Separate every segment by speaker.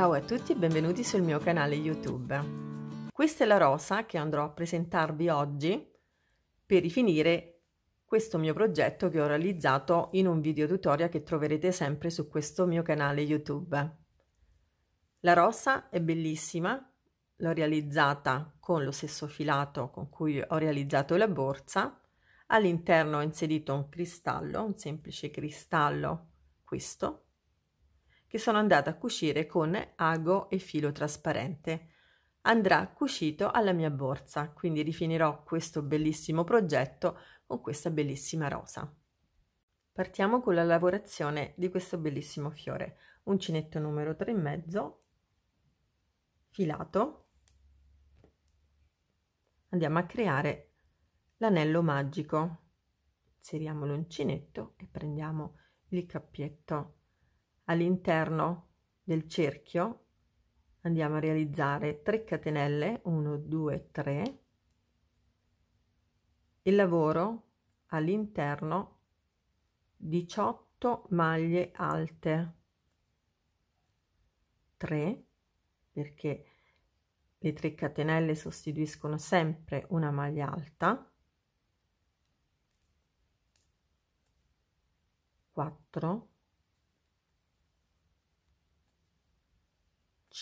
Speaker 1: Ciao a tutti e benvenuti sul mio canale YouTube. Questa è la rosa che andrò a presentarvi oggi per rifinire questo mio progetto che ho realizzato in un video tutorial che troverete sempre su questo mio canale YouTube. La rosa è bellissima, l'ho realizzata con lo stesso filato con cui ho realizzato la borsa. All'interno ho inserito un cristallo, un semplice cristallo, questo, che sono andata a cucire con ago e filo trasparente. Andrà cucito alla mia borsa, quindi rifinirò questo bellissimo progetto con questa bellissima rosa. Partiamo con la lavorazione di questo bellissimo fiore. Uncinetto numero 3 e mezzo, filato, andiamo a creare l'anello magico. Inseriamo l'uncinetto e prendiamo il cappietto all'interno del cerchio andiamo a realizzare 3 catenelle 1 2 3 e lavoro all'interno 18 maglie alte 3 perché le 3 catenelle sostituiscono sempre una maglia alta 4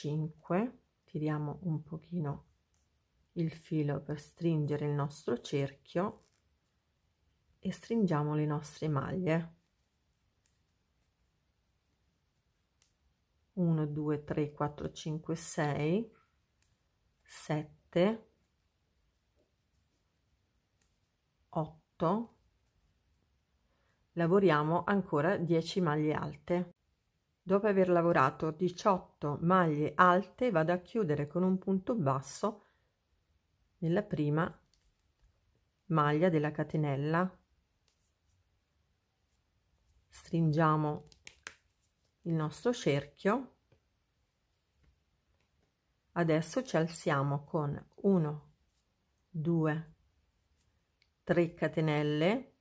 Speaker 1: 5 tiriamo un pochino il filo per stringere il nostro cerchio e stringiamo le nostre maglie 1 2 3 4 5 6 7 8 lavoriamo ancora 10 maglie alte Dopo aver lavorato 18 maglie alte vado a chiudere con un punto basso nella prima maglia della catenella stringiamo il nostro cerchio adesso ci alziamo con 1 2 3 catenelle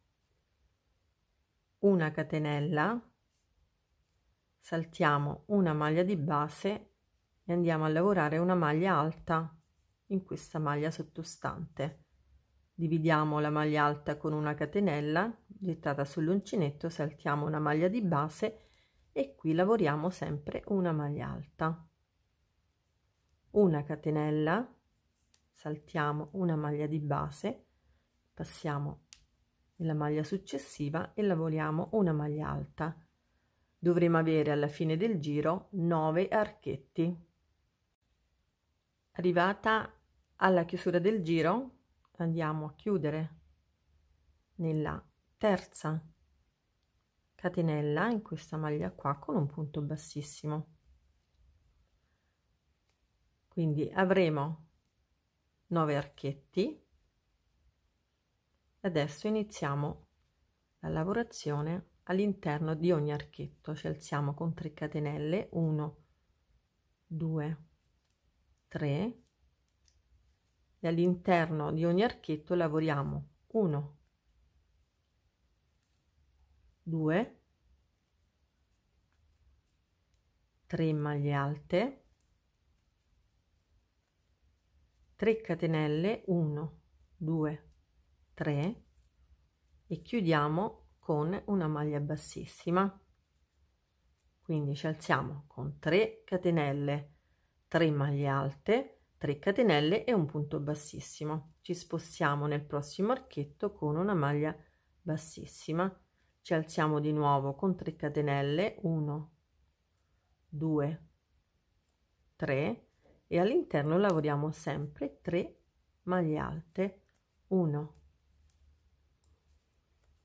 Speaker 1: una catenella saltiamo una maglia di base e andiamo a lavorare una maglia alta in questa maglia sottostante dividiamo la maglia alta con una catenella gettata sull'uncinetto saltiamo una maglia di base e qui lavoriamo sempre una maglia alta una catenella saltiamo una maglia di base passiamo nella maglia successiva e lavoriamo una maglia alta dovremo avere alla fine del giro 9 archetti arrivata alla chiusura del giro andiamo a chiudere nella terza catenella in questa maglia qua con un punto bassissimo quindi avremo 9 archetti adesso iniziamo la lavorazione all'interno di ogni archetto ci alziamo con 3 catenelle 1 2 3 e all'interno di ogni archetto lavoriamo 1 2 3 maglie alte 3 catenelle 1 2 3 e chiudiamo con una maglia bassissima quindi ci alziamo con 3 catenelle 3 maglie alte 3 catenelle e un punto bassissimo ci spostiamo nel prossimo archetto con una maglia bassissima ci alziamo di nuovo con 3 catenelle 1 2 3 e all'interno lavoriamo sempre 3 maglie alte 1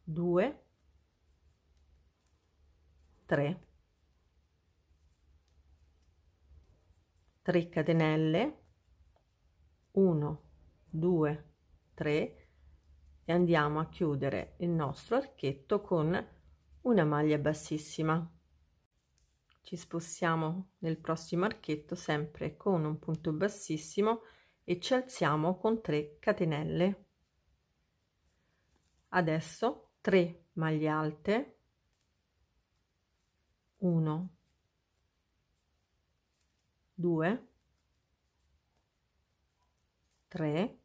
Speaker 1: 2 3 3 catenelle 1 2 3 e andiamo a chiudere il nostro archetto con una maglia bassissima ci spostiamo nel prossimo archetto sempre con un punto bassissimo e ci alziamo con 3 catenelle adesso 3 maglie alte 1 2 3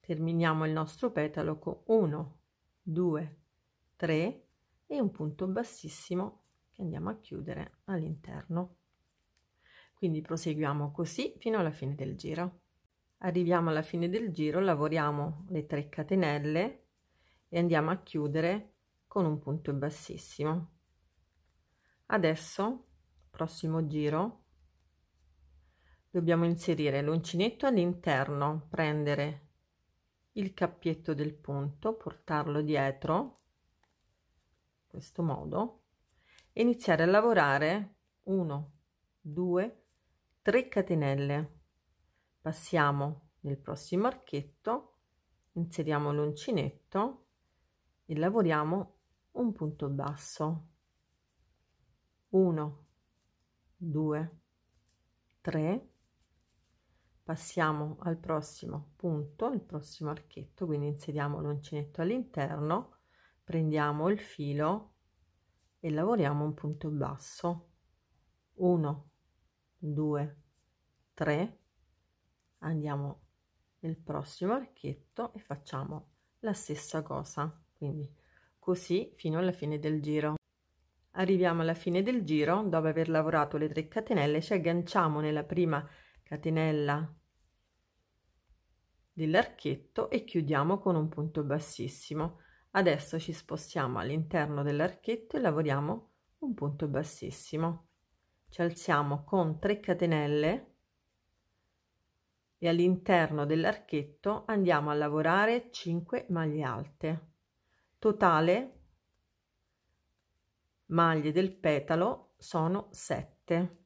Speaker 1: terminiamo il nostro petalo con 1 2 3 e un punto bassissimo che andiamo a chiudere all'interno quindi proseguiamo così fino alla fine del giro arriviamo alla fine del giro lavoriamo le 3 catenelle e andiamo a chiudere con un punto bassissimo adesso prossimo giro dobbiamo inserire l'uncinetto all'interno prendere il cappietto del punto portarlo dietro in questo modo e iniziare a lavorare 1 2 3 catenelle passiamo nel prossimo archetto inseriamo l'uncinetto e lavoriamo un punto basso 1 2 3 passiamo al prossimo punto il prossimo archetto quindi inseriamo l'uncinetto all'interno prendiamo il filo e lavoriamo un punto basso 1 2 3 andiamo nel prossimo archetto e facciamo la stessa cosa quindi così fino alla fine del giro. Arriviamo alla fine del giro, dopo aver lavorato le 3 catenelle ci agganciamo nella prima catenella dell'archetto e chiudiamo con un punto bassissimo. Adesso ci spostiamo all'interno dell'archetto e lavoriamo un punto bassissimo. Ci alziamo con 3 catenelle e all'interno dell'archetto andiamo a lavorare 5 maglie alte. Totale maglie del petalo sono 7.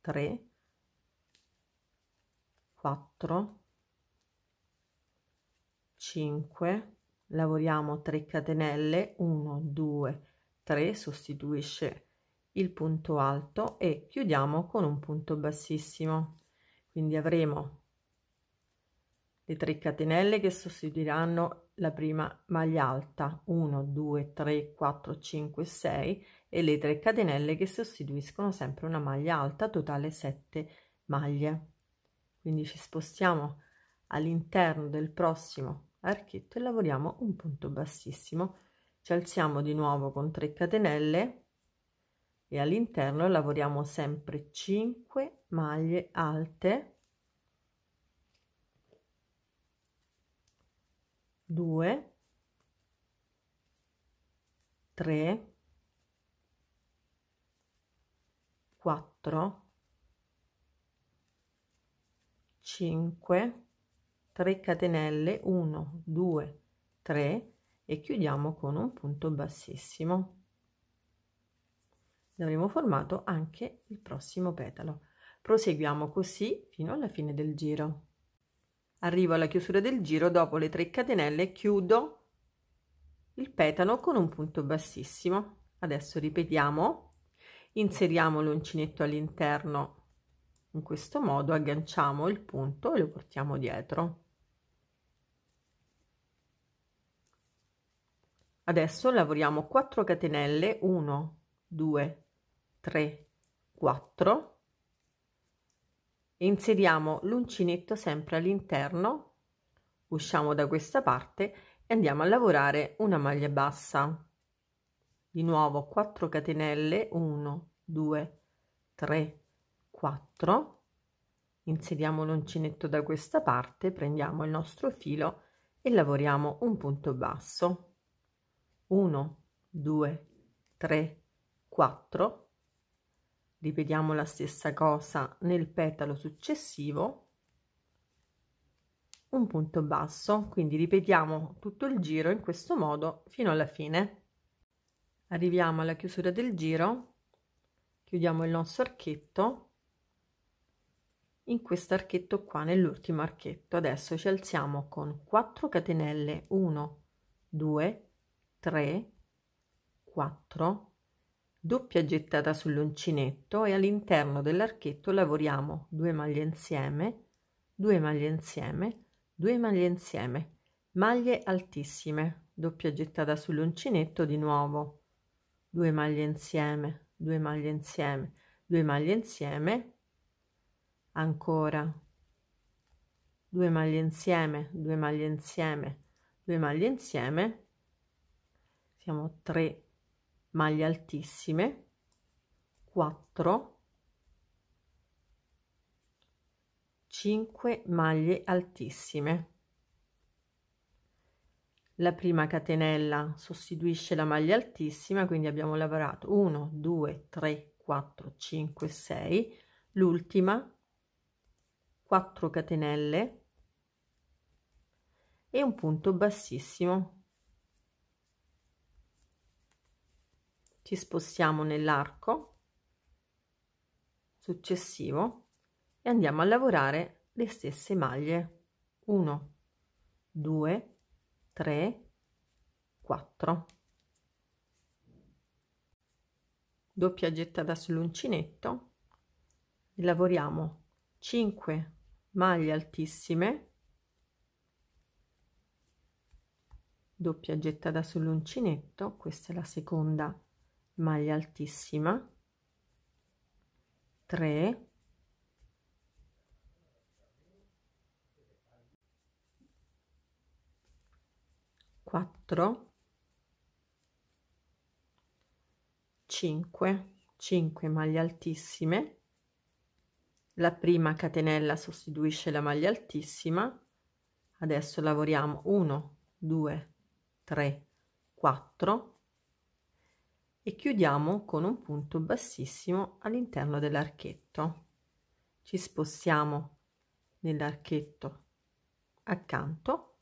Speaker 1: 3, 4, 5, lavoriamo 3 catenelle, 1, 2, 3, sostituisce il punto alto e chiudiamo con un punto bassissimo. Quindi avremo le 3 catenelle che sostituiranno la prima maglia alta 1 2 3 4 5 6 e le 3 catenelle che sostituiscono sempre una maglia alta totale 7 maglie quindi ci spostiamo all'interno del prossimo archetto e lavoriamo un punto bassissimo ci alziamo di nuovo con 3 catenelle e all'interno lavoriamo sempre 5 maglie alte 2 3 4 5 3 catenelle 1 2 3 e chiudiamo con un punto bassissimo ne avremo formato anche il prossimo petalo proseguiamo così fino alla fine del giro Arrivo alla chiusura del giro, dopo le 3 catenelle chiudo il petano con un punto bassissimo. Adesso ripetiamo, inseriamo l'uncinetto all'interno in questo modo, agganciamo il punto e lo portiamo dietro. Adesso lavoriamo 4 catenelle, 1, 2, 3, 4 inseriamo l'uncinetto sempre all'interno usciamo da questa parte e andiamo a lavorare una maglia bassa di nuovo 4 catenelle 1 2 3 4 inseriamo l'uncinetto da questa parte prendiamo il nostro filo e lavoriamo un punto basso 1 2 3 4 ripetiamo la stessa cosa nel petalo successivo un punto basso quindi ripetiamo tutto il giro in questo modo fino alla fine arriviamo alla chiusura del giro chiudiamo il nostro archetto in questo archetto qua nell'ultimo archetto adesso ci alziamo con 4 catenelle 1 2 3 4 doppia gettata sull'uncinetto e all'interno dell'archetto lavoriamo 2 maglie insieme 2 maglie insieme 2 maglie insieme maglie altissime doppia gettata sull'uncinetto di nuovo 2 maglie insieme 2 maglie insieme 2 maglie insieme ancora 2 maglie insieme 2 maglie insieme 2 maglie insieme siamo 3 maglie altissime 4 5 maglie altissime la prima catenella sostituisce la maglia altissima quindi abbiamo lavorato 1 2 3 4 5 6 l'ultima 4 catenelle e un punto bassissimo ci spostiamo nell'arco successivo e andiamo a lavorare le stesse maglie 1 2 3 4 doppia gettata sull'uncinetto e lavoriamo 5 maglie altissime doppia gettata sull'uncinetto questa è la seconda maglia altissima 3 4 5 5 maglie altissime la prima catenella sostituisce la maglia altissima adesso lavoriamo 1 2 3 4 e chiudiamo con un punto bassissimo all'interno dell'archetto. Ci spostiamo nell'archetto accanto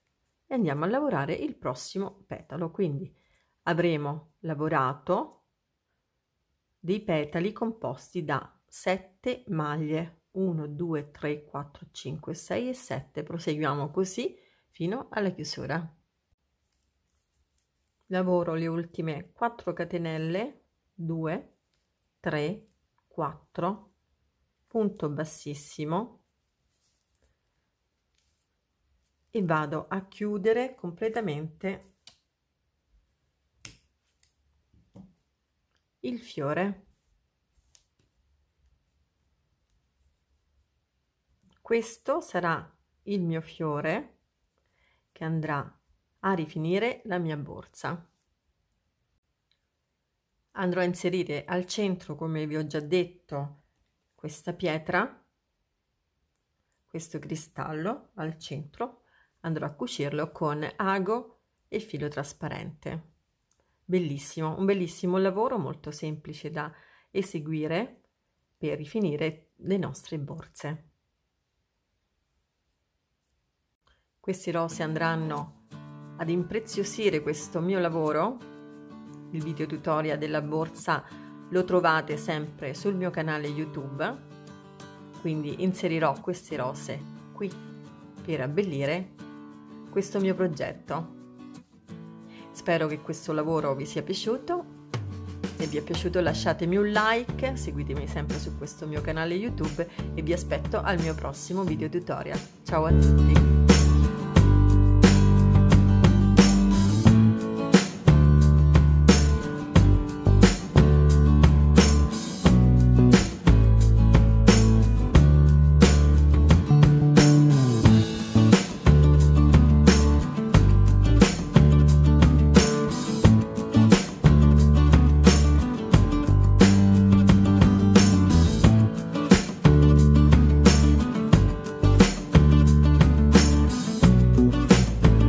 Speaker 1: e andiamo a lavorare il prossimo petalo, quindi avremo lavorato dei petali composti da 7 maglie 1 2 3 4 5 6 e 7 proseguiamo così fino alla chiusura lavoro le ultime 4 catenelle 2 3 4 punto bassissimo e vado a chiudere completamente il fiore questo sarà il mio fiore che andrà a rifinire la mia borsa. Andrò a inserire al centro, come vi ho già detto, questa pietra, questo cristallo al centro, andrò a cucirlo con ago e filo trasparente. Bellissimo, un bellissimo lavoro molto semplice da eseguire per rifinire le nostre borse. Questi rose andranno ad impreziosire questo mio lavoro, il video tutorial della borsa lo trovate sempre sul mio canale YouTube, quindi inserirò queste rose qui per abbellire questo mio progetto. Spero che questo lavoro vi sia piaciuto se vi è piaciuto lasciatemi un like, seguitemi sempre su questo mio canale YouTube e vi aspetto al mio prossimo video tutorial. Ciao a tutti!